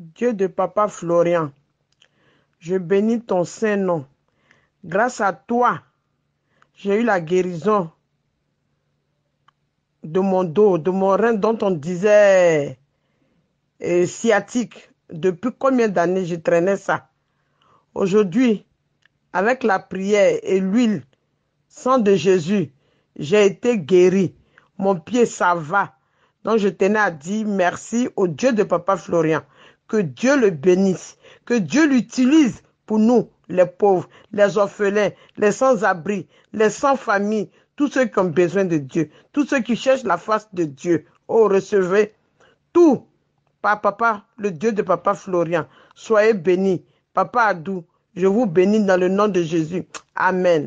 Dieu de Papa Florian, je bénis ton saint nom. Grâce à toi, j'ai eu la guérison de mon dos, de mon rein dont on disait euh, sciatique. Depuis combien d'années je traînais ça Aujourd'hui, avec la prière et l'huile, sang de Jésus, j'ai été guéri. Mon pied, ça va. Donc je tenais à dire merci au Dieu de Papa Florian. Que Dieu le bénisse, que Dieu l'utilise pour nous, les pauvres, les orphelins, les sans-abri, les sans-famille, tous ceux qui ont besoin de Dieu, tous ceux qui cherchent la face de Dieu. Oh, recevez tout par papa, le Dieu de papa Florian. Soyez bénis. Papa Adou, je vous bénis dans le nom de Jésus. Amen.